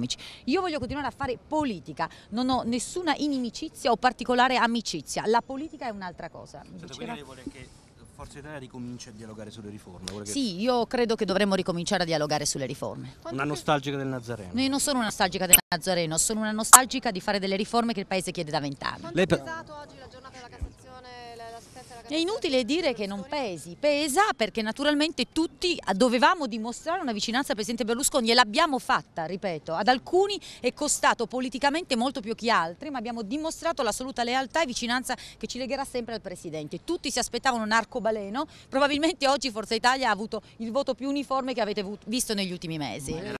economici. Io voglio continuare a fare politica, non ho nessuna inimicizia o particolare amicizia, la politica è un'altra cosa. Diceva... Forza Italia ricomincia a dialogare sulle riforme. Che... Sì, io credo che dovremmo ricominciare a dialogare sulle riforme. Una nostalgica del Nazareno. Io non sono una nostalgica del Nazareno, sono una nostalgica di fare delle riforme che il Paese chiede da vent'anni. Lei è per... oggi la giornata della Cassazione, la, è inutile dire che non pesi, pesa perché naturalmente tutti dovevamo dimostrare una vicinanza al Presidente Berlusconi e l'abbiamo fatta, ripeto, ad alcuni è costato politicamente molto più che altri, ma abbiamo dimostrato l'assoluta lealtà e vicinanza che ci legherà sempre al Presidente. Tutti si aspettavano un arcobaleno, probabilmente oggi Forza Italia ha avuto il voto più uniforme che avete visto negli ultimi mesi.